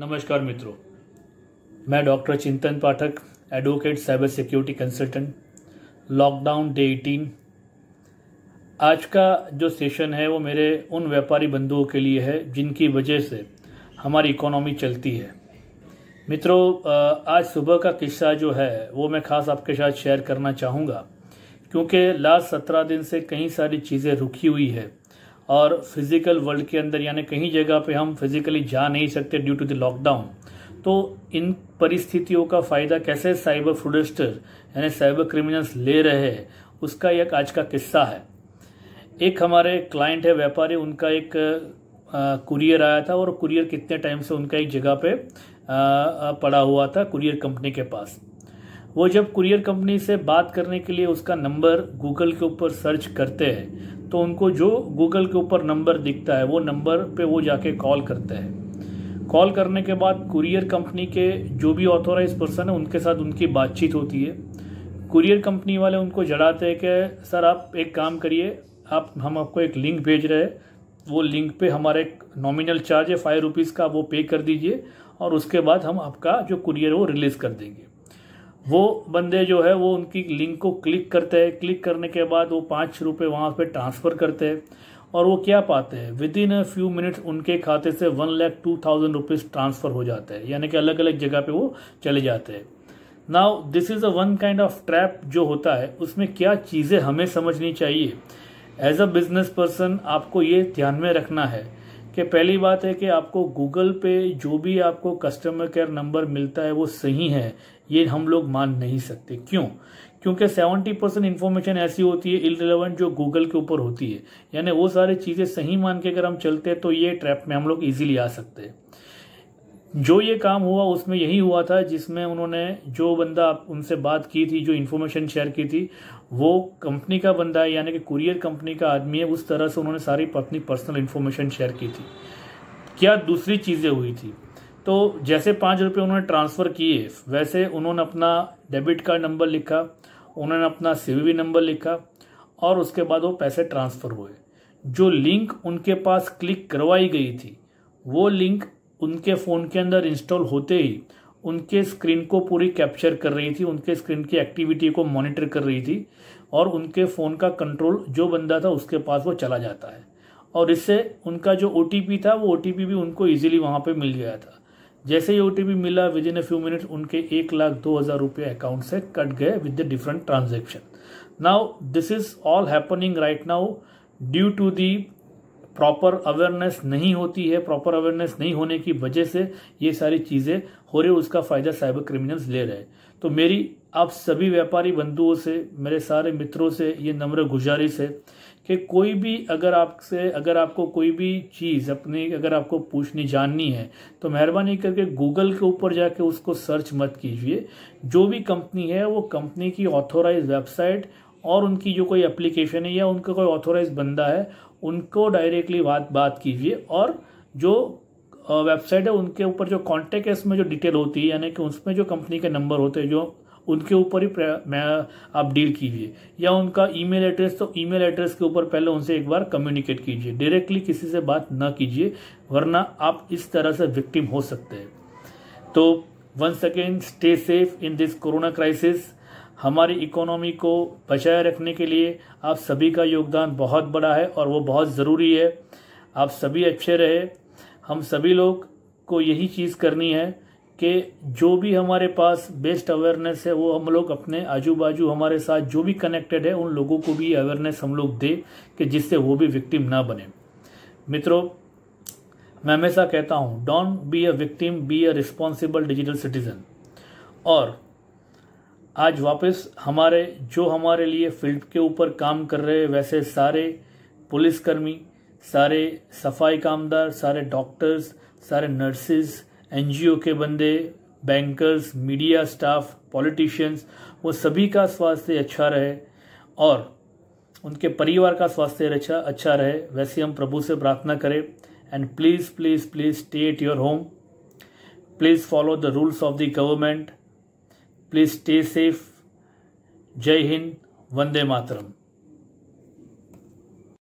नमस्कार मित्रों मैं doctor Chintan Pathak advocate cyber security consultant lockdown day eighteen आज का जो सेशन है वो मेरे उन व्यापारी बंधुओं के लिए है जिनकी वजह से हमारी इकोनॉमी चलती है मित्रों आज सुबह का किस्सा जो है वो मैं ख़ास आपके साथ शेयर करना चाहूँगा क्योंकि लास्ट सत्रह दिन से कई सारी चीज़ें रुकी हुई है और फिज़िकल वर्ल्ड के अंदर यानी कहीं जगह पे हम फिज़िकली जा नहीं सकते ड्यू टू द लॉकडाउन तो इन परिस्थितियों का फ़ायदा कैसे साइबर फ्रोडस्टर यानी साइबर क्रिमिनल्स ले रहे हैं उसका एक आज का किस्सा है एक हमारे क्लाइंट है व्यापारी उनका एक कुरियर आया था और कुरियर कितने टाइम से उनका एक जगह पे आ, पड़ा हुआ था कुरियर कंपनी के पास वो जब कुरियर कंपनी से बात करने के लिए उसका नंबर गूगल के ऊपर सर्च करते हैं तो उनको जो गूगल के ऊपर नंबर दिखता है वो नंबर पे वो जाके कॉल करते हैं कॉल करने के बाद कुरियर कंपनी के जो भी ऑथोराइज पर्सन है उनके साथ उनकी बातचीत होती है कुरियर कंपनी वाले उनको जड़ाते हैं कि सर आप एक काम करिए आप हम आपको एक लिंक भेज रहे हैं वो लिंक पे हमारा एक नॉमिनल चार्ज है फाइव रुपीज़ का वो पे कर दीजिए और उसके बाद हम आपका जो कुरियर है वो रिलीज़ कर देंगे वो बंदे जो है वो उनकी लिंक को क्लिक करते हैं क्लिक करने के बाद वो पाँच रुपये वहाँ पर ट्रांसफ़र करते हैं और वो क्या पाते हैं within a few minutes उनके खाते से one lakh two thousand rupees transfer हो जाता है यानी कि अलग अलग जगह पे वो चले जाते हैं now this is a one kind of trap जो होता है उसमें क्या चीज़ें हमें समझनी चाहिए एज अ बिजनेस पर्सन आपको ये ध्यान में रखना है कि पहली बात है कि आपको गूगल पे जो भी आपको कस्टमर केयर नंबर मिलता है वो सही है ये हम लोग मान नहीं सकते क्यों क्योंकि 70 परसेंट इन्फॉर्मेशन ऐसी होती है इरेलीवेंट जो गूगल के ऊपर होती है यानी वो सारी चीज़ें सही मान के अगर हम चलते हैं तो ये ट्रैप में हम लोग ईजीली आ सकते हैं जो ये काम हुआ उसमें यही हुआ था जिसमें उन्होंने जो बंदा उनसे बात की थी जो इन्फॉर्मेशन शेयर की थी वो कंपनी का बंदा है यानी कि कुरियर कंपनी का आदमी है उस तरह से उन्होंने सारी अपनी पर्सनल इन्फॉर्मेशन शेयर की थी क्या दूसरी चीज़ें हुई थी तो जैसे पाँच रुपये उन्होंने ट्रांसफ़र किए वैसे उन्होंने अपना डेबिट कार्ड नंबर लिखा उन्होंने अपना सी नंबर लिखा और उसके बाद वो पैसे ट्रांसफ़र हुए जो लिंक उनके पास क्लिक करवाई गई थी वो लिंक उनके फ़ोन के अंदर इंस्टॉल होते ही उनके स्क्रीन को पूरी कैप्चर कर रही थी उनके स्क्रीन की एक्टिविटी को मॉनिटर कर रही थी और उनके फ़ोन का कंट्रोल जो बंदा था उसके पास वो चला जाता है और इससे उनका जो ओ था वो ओ भी उनको ईजिली वहाँ पर मिल गया था जैसे ही ओ मिला within a few minutes उनके एक लाख दो हज़ार रुपये अकाउंट से कट गए with the different transaction now this is all happening right now due to the proper awareness नहीं होती है प्रॉपर अवेयरनेस नहीं होने की वजह से ये सारी चीज़ें हो रही उसका फ़ायदा साइबर क्रिमिनल्स ले रहे तो मेरी आप सभी व्यापारी बंधुओं से मेरे सारे मित्रों से ये नम्र गुजारिश है कि कोई भी अगर आपसे अगर आपको कोई भी चीज़ अपनी अगर आपको पूछनी जाननी है तो मेहरबानी करके गूगल के ऊपर जाके उसको सर्च मत कीजिए जो भी कंपनी है वो कंपनी की ऑथोराइज वेबसाइट और उनकी जो कोई एप्लीकेशन है या उनका कोई ऑथोराइज बंदा है उनको डायरेक्टली बात बात कीजिए और जो वेबसाइट है उनके ऊपर जो कॉन्टैक्ट है उसमें जो डिटेल होती है यानी कि उसमें जो कंपनी के नंबर होते हैं जो उनके ऊपर ही मैं आप डील कीजिए या उनका ईमेल एड्रेस तो ईमेल एड्रेस के ऊपर पहले उनसे एक बार कम्युनिकेट कीजिए डायरेक्टली किसी से बात ना कीजिए वरना आप इस तरह से विक्टिम हो सकते हैं तो once again stay safe in this corona crisis हमारी इकोनॉमी को बचाए रखने के लिए आप सभी का योगदान बहुत बड़ा है और वो बहुत ज़रूरी है आप सभी अच्छे रहे हम सभी लोग को यही चीज़ करनी है कि जो भी हमारे पास बेस्ट अवेयरनेस है वो हम लोग अपने आजू बाजू हमारे साथ जो भी कनेक्टेड है उन लोगों को भी अवेयरनेस हम लोग दें कि जिससे वो भी विक्टिम ना बने मित्रों मैं हमेशा कहता हूँ don't be a victim be a responsible digital citizen और आज वापस हमारे जो हमारे लिए फील्ड के ऊपर काम कर रहे वैसे सारे पुलिसकर्मी सारे सफाई कामदार सारे डॉक्टर्स सारे नर्सेज एनजीओ के बंदे बैंकर्स मीडिया स्टाफ पॉलिटिशियंस वो सभी का स्वास्थ्य अच्छा रहे और उनके परिवार का स्वास्थ्य अच्छा अच्छा रहे वैसे हम प्रभु से प्रार्थना करें and please please please stay at your home please follow the rules of the government please stay safe जय हिंद वंदे मातरम